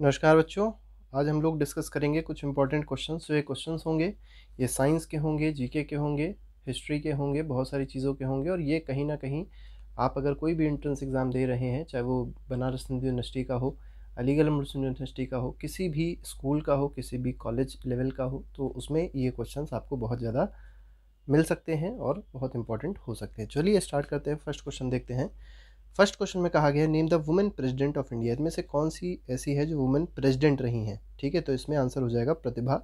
नमस्कार बच्चों आज हम लोग डिस्कस करेंगे कुछ इंपॉर्टेंट क्वेश्चंस जो ये क्वेश्चंस होंगे ये साइंस के होंगे जीके के होंगे हिस्ट्री के होंगे बहुत सारी चीज़ों के होंगे और ये कहीं ना कहीं आप अगर कोई भी एंट्रेंस एग्ज़ाम दे रहे हैं चाहे वो बनारस हिंदू यूनिवर्सिटी का हो अलीगढ़ मुस्लिम यूनिवर्सिटी का हो किसी भी स्कूल का हो किसी भी कॉलेज लेवल का हो तो उसमें ये क्वेश्चन आपको बहुत ज़्यादा मिल सकते हैं और बहुत इंपॉर्टेंट हो सकते हैं चलिए स्टार्ट करते हैं फर्स्ट क्वेश्चन देखते हैं फर्स्ट क्वेश्चन में कहा गया है name the women president of India इनमें से कौन सी ऐसी है जो वुमेन प्रेसिडेंट रही हैं ठीक है तो इसमें आंसर हो जाएगा प्रतिभा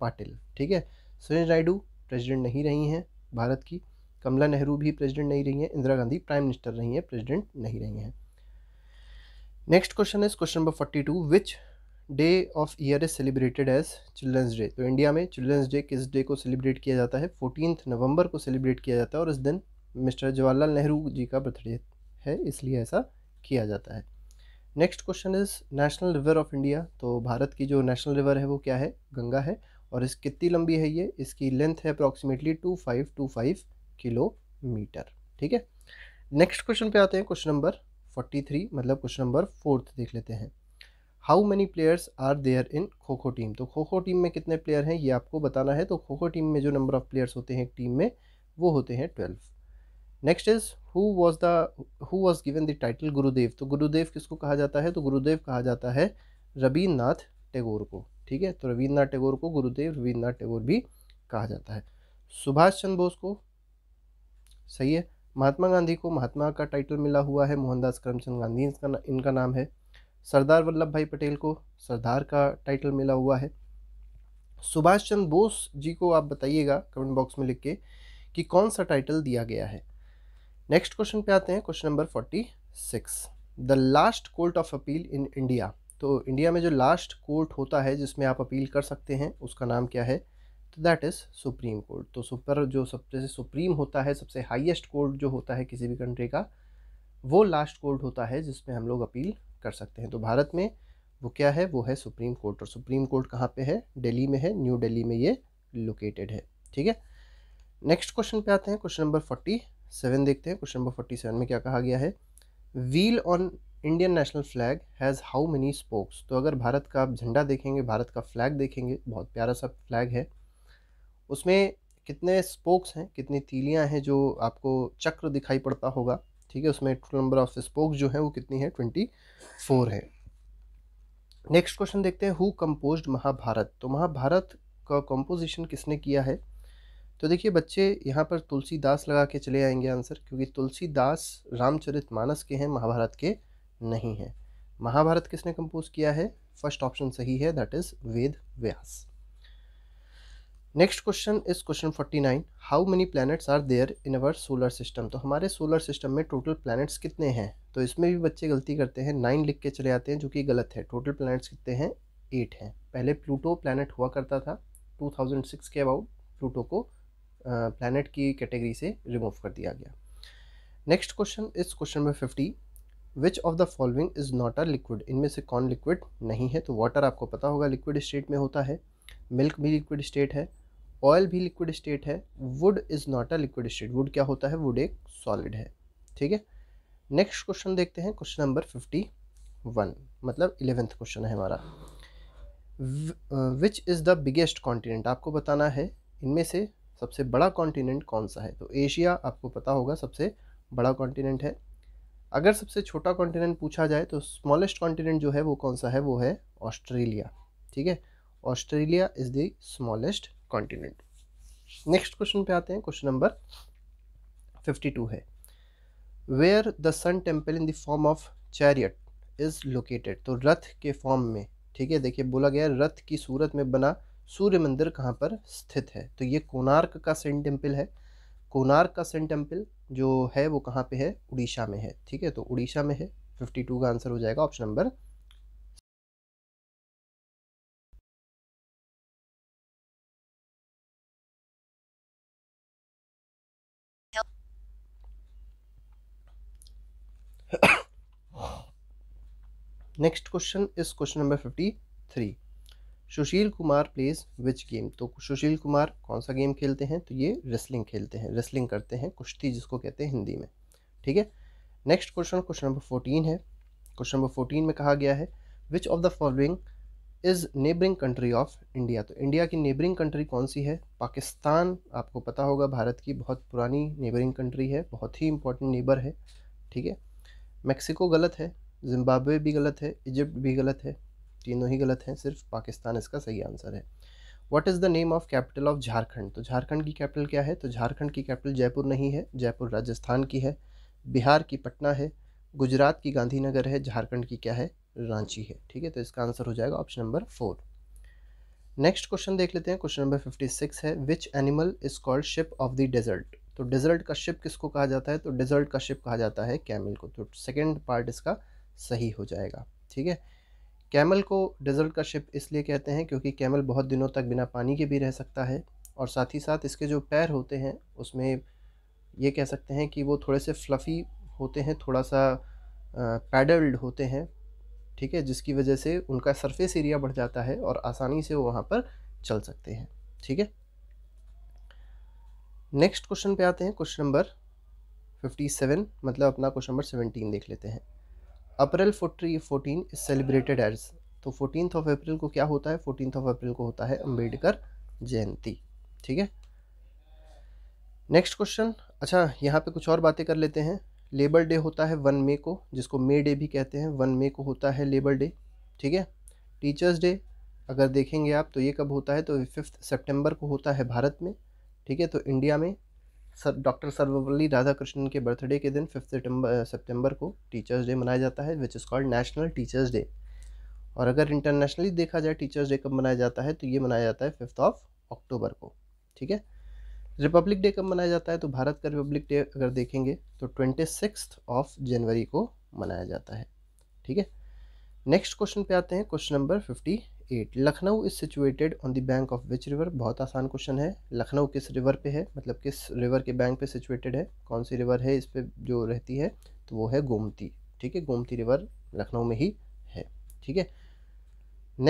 पाटिल ठीक है सुरेंद्र नायडू प्रेसिडेंट नहीं रही हैं भारत की कमला नेहरू भी प्रेसिडेंट नहीं रही हैं इंदिरा गांधी प्राइम मिनिस्टर रही हैं प्रेजिडेंट नहीं रही हैं next question is question number forty two which day of year is celebrated as children's day तो इंडिया में चिल्ड्रंस डे किस डे को सेलिब्रेट किया जाता है फोर्टीन नवंबर को सेलिब्रेट किया जाता है और इस दिन मिस्टर जवाहरलाल नेहरू जी का बर्थडे है इसलिए ऐसा किया जाता है next question is national river of India तो भारत की जो नेशनल रिवर है वो क्या है गंगा है और इस कितनी लंबी है ये इसकी लेंथ है approximately two five two five kilometre ठीक है नेक्स्ट क्वेश्चन पे आते हैं क्वेश्चन नंबर फोर्टी थ्री मतलब क्वेश्चन नंबर फोर्थ देख लेते हैं how many players are there in kho kho team तो खो खो टीम में कितने प्लेयर हैं ये आपको बताना है तो खो खो टीम में जो नंबर ऑफ प्लेयर्स होते हैं एक टीम में वो होते हैं twelve next is who was the who was given the title Gurudev तो गुरुदेव किसको कहा जाता है तो गुरुदेव कहा जाता है रवीन्द्रनाथ टैगोर को ठीक है तो रवीन्द्रनाथ टैगोर को गुरुदेव रवीन्द्रनाथ टैगोर भी कहा जाता है सुभाष चंद्र बोस को सही है महात्मा गांधी को महात्मा का टाइटल मिला हुआ है मोहनदास करमचंद गांधी इनका ना, इनका नाम है सरदार वल्लभ भाई पटेल को सरदार का टाइटल मिला हुआ है सुभाष चंद्र बोस जी को आप बताइएगा कमेंट बॉक्स में लिख के कि कौन सा टाइटल दिया गया है नेक्स्ट क्वेश्चन पे आते हैं question number forty six the last court of appeal in India तो इंडिया में जो लास्ट कोर्ट होता है जिसमें आप अपील कर सकते हैं उसका नाम क्या है तो दैट इज़ सुप्रीम कोर्ट तो सुपर जो सबसे सुप्रीम होता है सबसे हाईएस्ट कोर्ट जो होता है किसी भी कंट्री का वो लास्ट कोर्ट होता है जिसमें हम लोग अपील कर सकते हैं तो भारत में वो क्या है वो है सुप्रीम कोर्ट और सुप्रीम कोर्ट कहाँ पे है दिल्ली में है न्यू दिल्ली में ये लोकेटेड है ठीक है नेक्स्ट क्वेश्चन पे आते हैं क्वेश्चन नंबर फोर्टी सेवन देखते हैं क्वेश्चन नंबर फोर्टी सेवन में क्या कहा गया है wheel on Indian national flag has how many spokes तो अगर भारत का आप झंडा देखेंगे भारत का फ्लैग देखेंगे बहुत प्यारा सा फ्लैग है उसमें कितने स्पोक्स हैं कितनी तीलियां हैं जो आपको चक्र दिखाई पड़ता होगा ठीक है उसमें टोटल नंबर ऑफ स्पोक्स जो है वो कितनी है ट्वेंटी फोर है नेक्स्ट क्वेश्चन देखते हैं हु कम्पोज महाभारत तो महाभारत का कंपोजिशन किसने किया है तो देखिए बच्चे यहाँ पर तुलसीदास लगा के चले आएंगे आंसर क्योंकि तुलसीदास रामचरित मानस के हैं महाभारत के नहीं हैं महाभारत किसने कंपोज किया है फर्स्ट ऑप्शन सही है that is Ved Vyas next question is question 49 how many planets are there in our solar system तो हमारे सोलर सिस्टम में टोटल प्लैनेट्स कितने हैं तो इसमें भी बच्चे गलती करते हैं नाइन लिख के चले आते हैं जो कि गलत है टोटल प्लैनेट्स कितने हैं एट हैं पहले प्लूटो प्लैनेट हुआ करता था 2006 के अबाउट प्लूटो को प्लानट की कैटेगरी से रिमूव कर दिया गया नेक्स्ट क्वेश्चन इस question number fifty which of the following is not a liquid इनमें से कौन लिक्विड नहीं है तो वाटर आपको पता होगा लिक्विड स्टेट में होता है मिल्क भी लिक्विड स्टेट है ऑयल भी लिक्विड स्टेट है wood is not a liquid state wood क्या होता है वुड एक सॉलिड है ठीक है नेक्स्ट क्वेश्चन देखते हैं क्वेश्चन नंबर फिफ्टी वन मतलब इलेवेंथ क्वेश्चन है हमारा which is the biggest continent आपको बताना है इनमें से सबसे बड़ा कॉन्टिनेंट कौन सा है तो एशिया आपको पता होगा सबसे बड़ा कॉन्टिनेंट है अगर सबसे छोटा कॉन्टिनेंट पूछा जाए तो स्मॉलेस्ट कॉन्टिनेंट जो है वो कौन सा है वो है ऑस्ट्रेलिया ठीक है Australia is the smallest continent next question पे आते हैं क्वेश्चन नंबर फिफ्टी टू है where the sun temple in the form of chariot is located तो रथ के फॉर्म में ठीक है देखिए बोला गया रथ की सूरत में बना सूर्य मंदिर कहाँ पर स्थित है तो ये कोणार्क का सेंट टेम्पल है कोणार्क का सेंट टेम्पल जो है वो कहाँ पे है उड़ीसा में है ठीक है तो उड़ीसा में है 52 का आंसर हो जाएगा ऑप्शन नंबर नेक्स्ट क्वेश्चन इस question number fifty three Sushil Kumar plays which game तो सुशील कुमार कौन सा गेम खेलते हैं तो ये रेसलिंग खेलते हैं रेसलिंग करते हैं कुश्ती जिसको कहते हैं हिंदी में ठीक है next question question number fourteen है क्वेश्चन नंबर फोर्टीन में कहा गया है which of the following is neighbouring country of India तो इंडिया की नेबरिंग कंट्री कौन सी है पाकिस्तान आपको पता होगा भारत की बहुत पुरानी नेबरिंग कंट्री है बहुत ही इंपॉर्टेंट नेबर है ठीक है मैक्सिको गलत है जिम्बाब्वे भी गलत है इजिप्ट भी गलत है तीनों ही गलत हैं सिर्फ पाकिस्तान इसका सही आंसर है what is the name of capital of Jharkhand तो झारखंड की कैपिटल क्या है तो झारखंड की कैपिटल जयपुर नहीं है जयपुर राजस्थान की है बिहार की पटना है गुजरात की गांधीनगर है झारखंड की क्या है रांची है ठीक है तो इसका आंसर हो जाएगा option number four next question देख लेते हैं क्वेश्चन नंबर फिफ्टी सिक्स है which animal is called ship of the desert तो डेजर्ट का शिप किसको कहा जाता है तो डेजर्ट का शिप कहा जाता है कैमिल को तो सेकेंड पार्ट इसका सही हो जाएगा ठीक है कैमल को डेजर्ट का शिप इसलिए कहते हैं क्योंकि कैमल बहुत दिनों तक बिना पानी के भी रह सकता है और साथ ही साथ इसके जो पैर होते हैं उसमें ये कह सकते हैं कि वो थोड़े से फ्लफ़ी होते हैं थोड़ा सा पैडल्ड होते हैं ठीक है जिसकी वजह से उनका सरफेस एरिया बढ़ जाता है और आसानी से वो वहाँ पर चल सकते हैं ठीक है नेक्स्ट क्वेश्चन पे आते हैं क्वेश्चन नंबर 57 मतलब अपना क्वेश्चन नंबर 17 देख लेते हैं April forty fourteen is celebrated as तो फोर्टीन ऑफ अप्रैल को क्या होता है फोर्टीन ऑफ अप्रैल को होता है अम्बेडकर जयंती ठीक है नेक्स्ट क्वेश्चन अच्छा यहाँ पे कुछ और बातें कर लेते हैं लेबर डे होता है वन मे को जिसको मे डे भी कहते हैं वन मे को होता है लेबर डे ठीक है टीचर्स डे अगर देखेंगे आप तो ये कब होता है तो फिफ्थ सेप्टेम्बर को होता है भारत में ठीक है तो इंडिया में सर डॉक्टर सर्वपल्ली राधाकृष्णन के बर्थडे के दिन फिफ्थ सितंबर सितंबर को टीचर्स डे मनाया जाता है which is called national teachers day और अगर इंटरनेशनली देखा जाए टीचर्स डे कब मनाया जाता है तो ये मनाया जाता है फिफ्थ ऑफ अक्टूबर को ठीक है रिपब्लिक डे कब मनाया जाता है तो भारत का रिपब्लिक डे अगर देखेंगे तो ट्वेंटी सिक्स ऑफ जनवरी को मनाया जाता है ठीक है नेक्स्ट क्वेश्चन पे आते हैं question number fifty eight Lucknow is situated on the bank of which river बहुत आसान क्वेश्चन है लखनऊ किस रिवर पे है मतलब किस रिवर के बैंक पे सिचुएटेड है कौन सी रिवर है इस पर जो रहती है तो वो है गोमती ठीक है गोमती रिवर लखनऊ में ही है ठीक है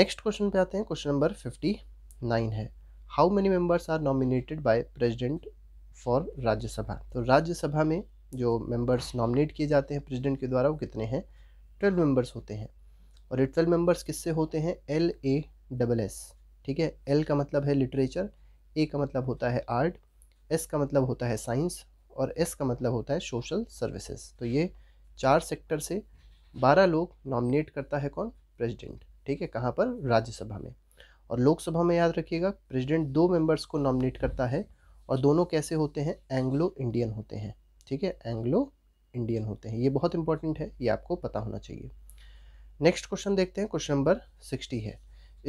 नेक्स्ट क्वेश्चन पे आते हैं क्वेश्चन नंबर फिफ्टी नाइन है how many members are nominated by president for Rajya Sabha तो राज्यसभा में जो मेम्बर्स नॉमिनेट किए जाते हैं प्रेजिडेंट के द्वारा वो कितने हैं ट्वेल्व मेम्बर्स होते हैं और ट्वेल्व मेंबर्स किससे होते हैं एल ए डबल एस ठीक है एल का मतलब है लिटरेचर ए का मतलब होता है आर्ट एस का मतलब होता है साइंस और एस का मतलब होता है सोशल सर्विसेज तो ये चार सेक्टर से बारह लोग नॉमिनेट करता है कौन प्रेसिडेंट ठीक है कहाँ पर राज्यसभा में और लोकसभा में याद रखिएगा प्रेसिडेंट दो मेंबर्स को नॉमिनेट करता है और दोनों कैसे होते हैं एंग्लो इंडियन होते हैं ठीक है एंग्लो इंडियन होते हैं ये बहुत इंपॉर्टेंट है ये आपको पता होना चाहिए नेक्स्ट क्वेश्चन देखते हैं क्वेश्चन नंबर सिक्सटी है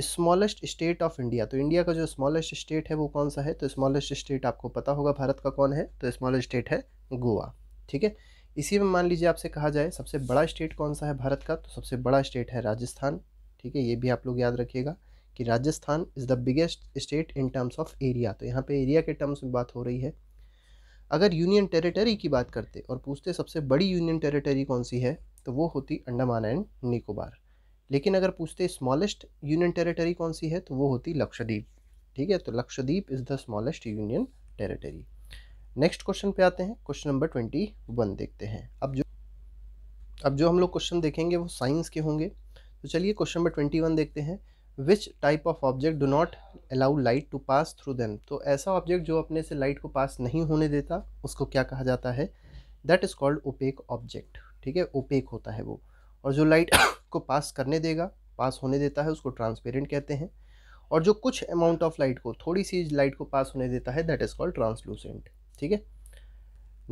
स्मॉलेस्ट स्टेट ऑफ इंडिया तो इंडिया का जो स्मॉलेस्ट स्टेट है वो कौन सा है तो स्मॉलेस्ट स्टेट आपको पता होगा भारत का कौन है तो स्मॉलेस्ट स्टेट है गोवा ठीक है इसी में मान लीजिए आपसे कहा जाए सबसे बड़ा स्टेट कौन सा है भारत का तो सबसे बड़ा स्टेट है राजस्थान ठीक है ये भी आप लोग याद रखिएगा कि Rajasthan is the biggest state in terms of area तो यहाँ पे एरिया के टर्म्स में बात हो रही है अगर यूनियन टेरिटरी की बात करते और पूछते सबसे बड़ी यूनियन टेरिटरी कौन सी है तो वो होती अंडमान एंड निकोबार लेकिन अगर पूछते स्मॉलेस्ट यूनियन टेरिटरी कौन सी है तो वो होती लक्षद्वीप ठीक है तो Lakshadweep is the smallest union territory next question पे आते हैं क्वेश्चन नंबर ट्वेंटी वन देखते हैं अब जो अब जो हम लोग क्वेश्चन देखेंगे वो साइंस के होंगे तो चलिए क्वेश्चन नंबर ट्वेंटी वन देखते हैं which type of object do not allow light to pass through them तो ऐसा ऑब्जेक्ट जो अपने से लाइट को पास नहीं होने देता उसको क्या कहा जाता है that is called opaque object ठीक है ओपेक होता है वो और जो लाइट को पास करने देगा पास होने देता है उसको ट्रांसपेरेंट कहते हैं और जो कुछ अमाउंट ऑफ लाइट को थोड़ी सी लाइट को पास होने देता है दैट इज़ कॉल्ड ट्रांसलूसेंट ठीक है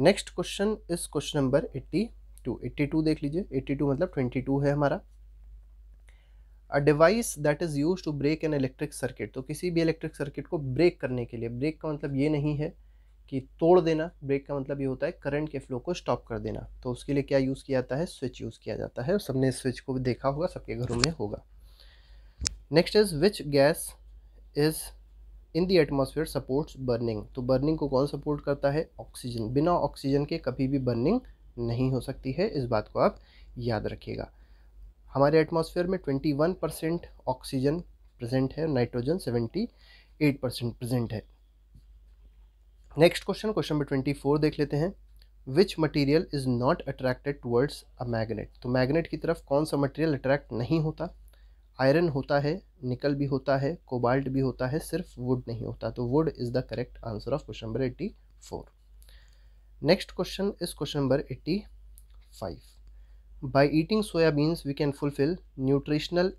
next question is question number eighty two eighty two देख लीजिए एट्टी टू मतलब ट्वेंटी टू है हमारा a device that is use to break an electric circuit तो किसी भी इलेक्ट्रिक सर्किट को ब्रेक करने के लिए ब्रेक का मतलब ये नहीं है कि तोड़ देना ब्रेक का मतलब ये होता है करंट के फ्लो को स्टॉप कर देना तो उसके लिए क्या यूज़ किया जाता है स्विच यूज़ किया जाता है सबने स्विच को भी देखा होगा सबके घरों में होगा next is which gas is in the atmosphere supports burning तो बर्निंग को कौन सपोर्ट करता है ऑक्सीजन बिना ऑक्सीजन के कभी भी बर्निंग नहीं हो सकती है इस बात को आप याद रखिएगा हमारे एटमोसफियर में वन परसेंट ऑक्सीजन प्रजेंट है nitrogen seventy eight percent present है next question question number twenty four देख लेते हैं which material is not attracted towards a magnet तो मैगनेट की तरफ कौन सा मटेरियल अट्रैक्ट नहीं होता आयरन होता है निकल भी होता है कोबाल्ट भी होता है सिर्फ वुड नहीं होता तो wood is the correct answer of question number eighty four next question is question number eighty five by eating soybeans we can fulfil nutritional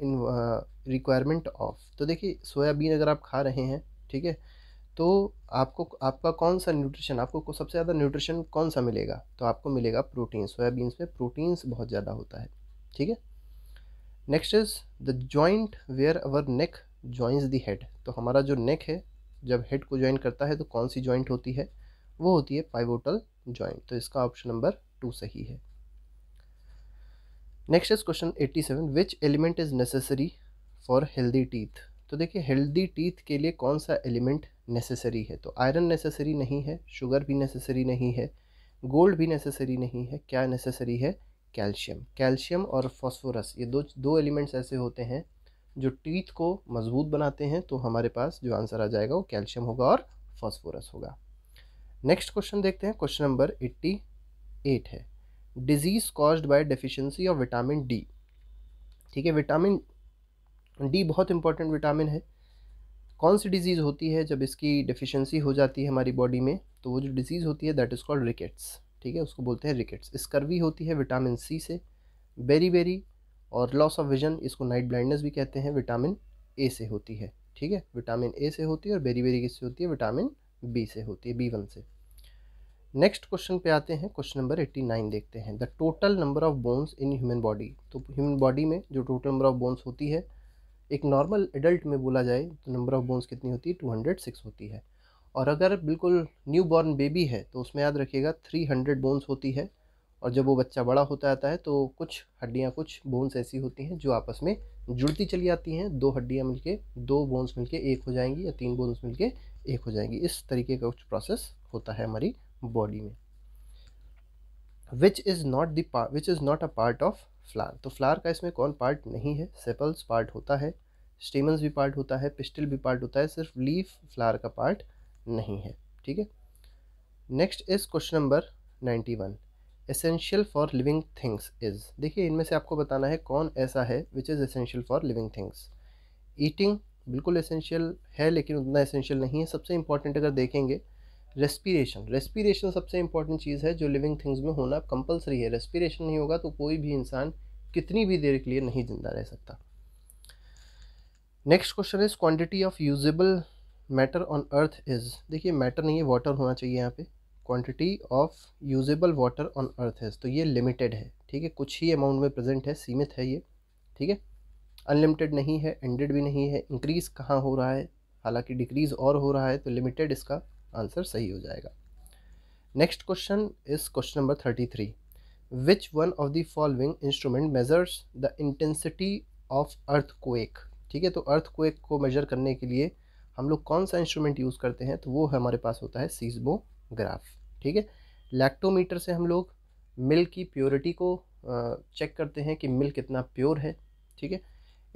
requirement of तो देखिए सोयाबीन अगर आप खा रहे हैं ठीक है तो आपको आपका कौन सा न्यूट्रिशन आपको सबसे ज़्यादा न्यूट्रिशन कौन सा मिलेगा तो आपको मिलेगा प्रोटीन सोयाबीन्स में प्रोटीन्स बहुत ज़्यादा होता है ठीक है next is the joint where our neck joins the head तो हमारा जो नेक है जब हेड को ज्वाइन करता है तो कौन सी ज्वाइंट होती है वो होती है पाइवोटल ज्वाइंट तो इसका ऑप्शन नंबर टू सही है next is question eighty seven which element is necessary for healthy teeth तो देखिए हेल्दी टीथ के लिए कौन सा एलिमेंट नेसेसरी है तो आयरन नेसेसरी नहीं है शुगर भी नेसेसरी नहीं है गोल्ड भी नेसेसरी नहीं है क्या नेसेसरी है कैल्शियम कैल्शियम और फॉस्फोरस ये दो दो एलिमेंट्स ऐसे होते हैं जो टीथ को मजबूत बनाते हैं तो हमारे पास जो आंसर आ जाएगा वो कैल्शियम होगा और फॉस्फोरस होगा नेक्स्ट क्वेश्चन देखते हैं क्वेश्चन नंबर एट्टी एट है disease caused by deficiency of vitamin D ठीक है विटामिन डी बहुत इंपॉर्टेंट विटामिन है कौन सी डिज़ीज़ होती है जब इसकी डिफिशेंसी हो जाती है हमारी बॉडी में तो वो जो डिज़ीज़ होती है दैट इज़ कॉल्ड रिकेट्स ठीक है उसको बोलते हैं रिकेट्स स्कर्वी होती है विटामिन सी से बेरी बेरी और लॉस ऑफ विजन इसको नाइट ब्लाइंडनेस भी कहते हैं विटामिन ए से होती है ठीक है विटामिन ए से होती है और बेरी बेरी किससे होती है विटामिन बी से होती है बी वन से नेक्स्ट क्वेश्चन पे आते हैं क्वेश्चन नंबर एट्टी नाइन देखते हैं the total number of bones in human body तो ह्यूमन बॉडी में जो टोटल नंबर ऑफ बोन्स होती है एक नॉर्मल एडल्ट में बोला जाए तो नंबर ऑफ़ बोन्स कितनी होती है टू हंड्रेड सिक्स होती है और अगर बिल्कुल न्यू बॉर्न बेबी है तो उसमें याद रखिएगा थ्री हंड्रेड बोन्स होती है और जब वो बच्चा बड़ा होता आता है तो कुछ हड्डियाँ कुछ बोन्स ऐसी होती हैं जो आपस में जुड़ती चली आती हैं दो हड्डियाँ मिलके दो बोन्स मिलके एक हो जाएंगी या तीन बोन्स मिलके एक हो जाएंगी इस तरीके का कुछ प्रोसेस होता है हमारी बॉडी में which is not which is not a part of flower तो फ्लार का इसमें कौन पार्ट नहीं है सेपल्स पार्ट होता है स्टेमन्स भी पार्ट होता है पिस्टल भी पार्ट होता है सिर्फ लीफ फ्लार का पार्ट नहीं है ठीक है next is question number ninety one essential for living things is देखिए इनमें से आपको बताना है कौन ऐसा है which is essential for living things eating बिल्कुल एसेंशियल है लेकिन उतना एसेंशियल नहीं है सबसे इंपॉर्टेंट अगर देखेंगे रेस्पिरेशन रेस्पिरेशन सबसे इंपॉर्टेंट चीज़ है जो लिविंग थिंग्स में होना कंपलसरी है रेस्पिरेशन नहीं होगा तो कोई भी इंसान कितनी भी देर के लिए नहीं जिंदा रह सकता next question is quantity of usable matter on earth is देखिए मैटर नहीं है वाटर होना चाहिए यहाँ पे quantity of usable water on earth is तो ये लिमिटेड है ठीक है कुछ ही अमाउंट में प्रेजेंट है सीमित है ये ठीक है अनलिमिटेड नहीं है एंडेड भी नहीं है इंक्रीज़ कहाँ हो रहा है हालांकि डिक्रीज़ और हो रहा है तो लिमिटेड इसका आंसर सही हो जाएगा next question is question number thirty three which one of the following instrument measures the intensity of earthquake ठीक है तो अर्थ कोएक को मेजर करने के लिए हम लोग कौन सा इंस्ट्रूमेंट यूज़ करते हैं तो वो हमारे पास होता है सीजमोग्राफ ठीक है लैक्टोमीटर से हम लोग मिल की प्योरिटी को चेक करते हैं कि मिल कितना प्योर है ठीक है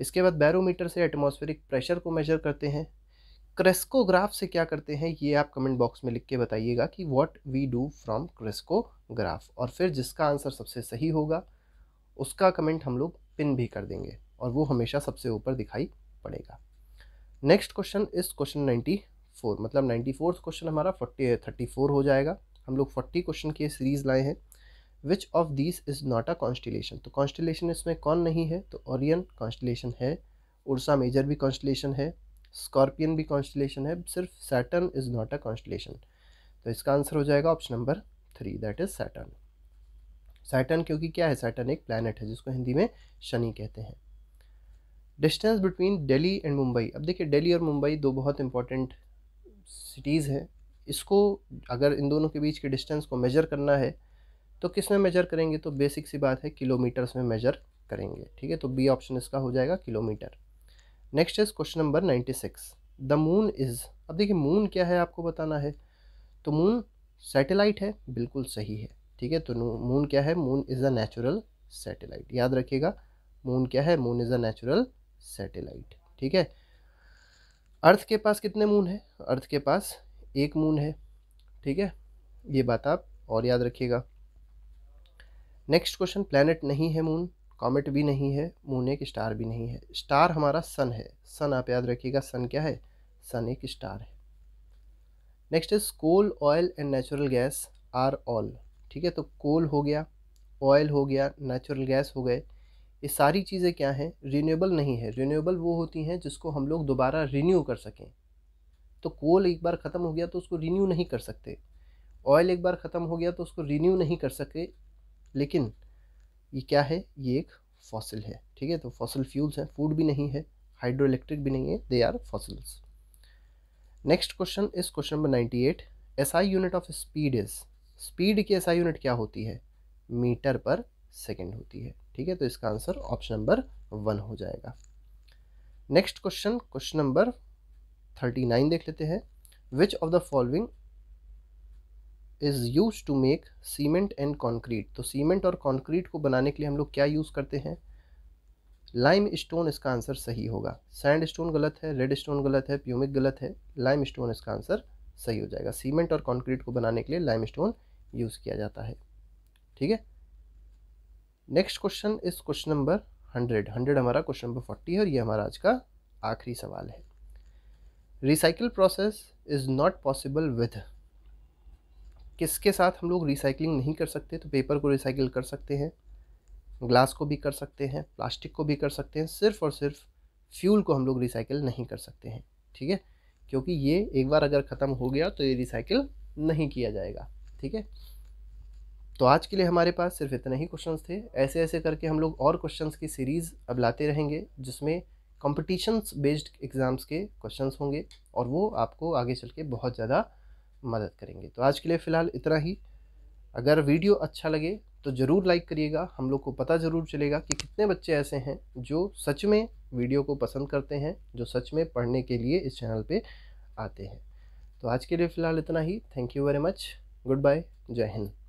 इसके बाद बैरोमीटर से एटमॉस्फेरिक प्रेशर को मेजर करते हैं क्रेस्कोग्राफ से क्या करते हैं ये आप कमेंट बॉक्स में लिख के बताइएगा कि what we do from crescograph और फिर जिसका आंसर सबसे सही होगा उसका कमेंट हम लोग पिन भी कर देंगे और वो हमेशा सबसे ऊपर दिखाई पड़ेगा नेक्स्ट क्वेश्चन इस क्वेश्चन नाइन्टी फोर मतलब नाइन्टी फोर्थ क्वेश्चन हमारा फोर्टी थर्टी फोर हो जाएगा हम लोग फोर्टी क्वेश्चन की सीरीज़ लाए हैं which of this is not a constellation तो कॉन्स्टिलेशन इसमें कौन नहीं है तो ओरियन कॉन्स्टिलेशन है उर्सा मेजर भी कॉन्स्टिलेशन है स्कॉर्पियन भी कॉन्स्टलेशन है सिर्फ Saturn is not a constellation तो इसका आंसर हो जाएगा option number three that is Saturn Saturn क्योंकि क्या है सैटर्न एक प्लानट है जिसको हिंदी में शनि कहते हैं distance between Delhi and Mumbai अब देखिए डेली और मुंबई दो बहुत इंपॉर्टेंट सिटीज़ हैं इसको अगर इन दोनों के बीच के डिस्टेंस को मेजर करना है तो किस में मेजर करेंगे तो बेसिक सी बात है किलोमीटर्स में मेजर करेंगे ठीक है तो बी ऑप्शन इसका हो जाएगा kilometre next is question number ninety six the moon is अब देखिए मून क्या है आपको बताना है तो मून सैटेलाइट है बिल्कुल सही है ठीक है तो मून क्या है moon is a natural satellite याद रखिएगा मून क्या है moon is a natural satellite ठीक है अर्थ के पास कितने मून है अर्थ के पास एक मून है ठीक है ये बात आप और याद रखिएगा नेक्स्ट क्वेश्चन प्लानट नहीं है मून कॉमेट भी नहीं है मून एक स्टार भी नहीं है स्टार हमारा सन है सन आप याद रखिएगा सन क्या है सन एक स्टार है next is coal oil and natural gas are all ठीक है तो कोल हो गया ऑयल हो गया नेचुरल गैस हो गए ये सारी चीज़ें क्या हैं रीन्यूएबल नहीं है रीन्यूएबल वो होती हैं जिसको हम लोग दोबारा रीन्यू कर सकें तो कोल एक बार ख़त्म हो गया तो उसको रीन्यू नहीं कर सकते ऑयल एक बार ख़त्म हो गया तो उसको रीन्यू नहीं कर सके लेकिन ये क्या है ये एक फॉसिल है ठीक है तो फॉसिल फ्यूल्स है फूड भी नहीं है हाइड्रो इलेक्ट्रिक भी नहीं है they are fossils next question इस question number ninety eight S I unit of speed is speed की एस आई यूनिट क्या होती है मीटर पर सेकेंड होती है ठीक है तो इसका आंसर ऑप्शन नंबर वन हो जाएगा next question question number thirty nine देख लेते हैं which of the following is use to make cement and concrete तो सीमेंट और कॉन्क्रीट को बनाने के लिए हम लोग क्या यूज़ करते हैं लाइम स्टोन इसका आंसर सही होगा सैंड स्टोन गलत है रेड स्टोन गलत है प्यूमिक गलत है लाइम स्टोन इसका आंसर सही हो जाएगा सीमेंट और कॉन्क्रीट को बनाने के लिए लाइम स्टोन यूज़ किया जाता है ठीक है नेक्स्ट क्वेश्चन इस क्वेश्चन नंबर हंड्रेड हंड्रेड हमारा क्वेश्चन नंबर फोर्टी है और ये हमारा आज का आखिरी सवाल है recycle process is not possible with किसके साथ हम लोग रिसाइकलिंग नहीं कर सकते तो पेपर को रिसाइकिल कर सकते हैं ग्लास को भी कर सकते हैं प्लास्टिक को भी कर सकते हैं सिर्फ और सिर्फ फ्यूल को हम लोग रिसाइकिल नहीं कर सकते हैं ठीक है क्योंकि ये एक बार अगर ख़त्म हो गया तो ये रिसाइकिल नहीं किया जाएगा ठीक है तो आज के लिए हमारे पास सिर्फ इतने ही क्वेश्चंस थे ऐसे ऐसे करके हम लोग और क्वेश्चंस की सीरीज़ अब लाते रहेंगे जिसमें कॉम्पिटिशन्स बेस्ड एग्ज़ाम्स के क्वेश्चंस होंगे और वो आपको आगे चल के बहुत ज़्यादा मदद करेंगे तो आज के लिए फ़िलहाल इतना ही अगर वीडियो अच्छा लगे तो ज़रूर लाइक करिएगा हम लोग को पता ज़रूर चलेगा कि कितने बच्चे ऐसे हैं जो सच में वीडियो को पसंद करते हैं जो सच में पढ़ने के लिए इस चैनल पे आते हैं तो आज के लिए फ़िलहाल इतना ही thank you very much good bye जय हिंद